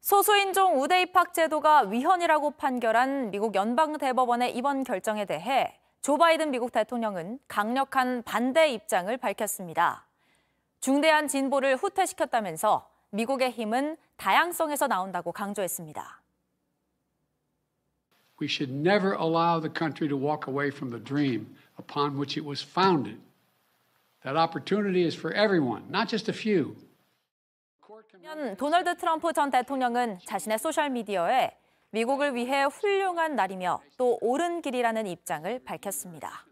소수인종 우대 입학 제도가 위헌이라고 판결한 미국 연방대법원의 이번 결정에 대해 조 바이든 미국 대통령은 강력한 반대 입장을 밝혔습니다. 중대한 진보를 후퇴시켰다면서 미국의 힘은 다양성에서 나온다고 강조했습니다. We should never allow the country to walk away from the dream upon which it was founded. That opportunity is for everyone, not just a few. 음, 도널드 트럼프 전 대통령은 자신의 소셜미디어에 미국을 위해 훌륭한 날이며 또 옳은 길이라는 입장을 밝혔습니다.